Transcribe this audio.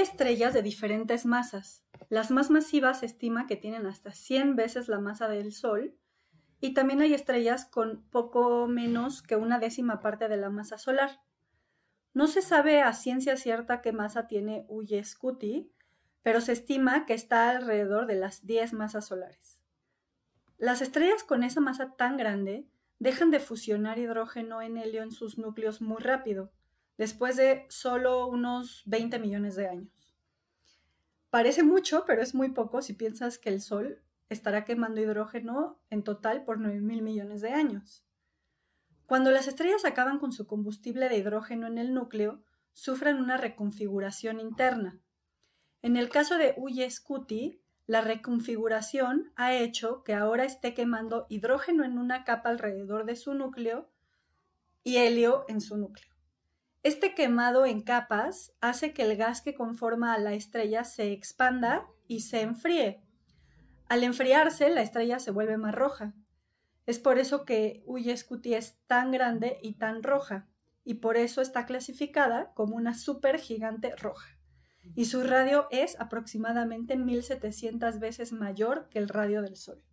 estrellas de diferentes masas. Las más masivas se estima que tienen hasta 100 veces la masa del Sol y también hay estrellas con poco menos que una décima parte de la masa solar. No se sabe a ciencia cierta qué masa tiene Uyescuti, pero se estima que está alrededor de las 10 masas solares. Las estrellas con esa masa tan grande dejan de fusionar hidrógeno en helio en sus núcleos muy rápido, después de solo unos 20 millones de años. Parece mucho, pero es muy poco si piensas que el Sol estará quemando hidrógeno en total por 9.000 millones de años. Cuando las estrellas acaban con su combustible de hidrógeno en el núcleo, sufren una reconfiguración interna. En el caso de Uyescuti, scuti la reconfiguración ha hecho que ahora esté quemando hidrógeno en una capa alrededor de su núcleo y helio en su núcleo. Este quemado en capas hace que el gas que conforma a la estrella se expanda y se enfríe. Al enfriarse, la estrella se vuelve más roja. Es por eso que Uyescuti es tan grande y tan roja, y por eso está clasificada como una supergigante roja. Y su radio es aproximadamente 1700 veces mayor que el radio del Sol.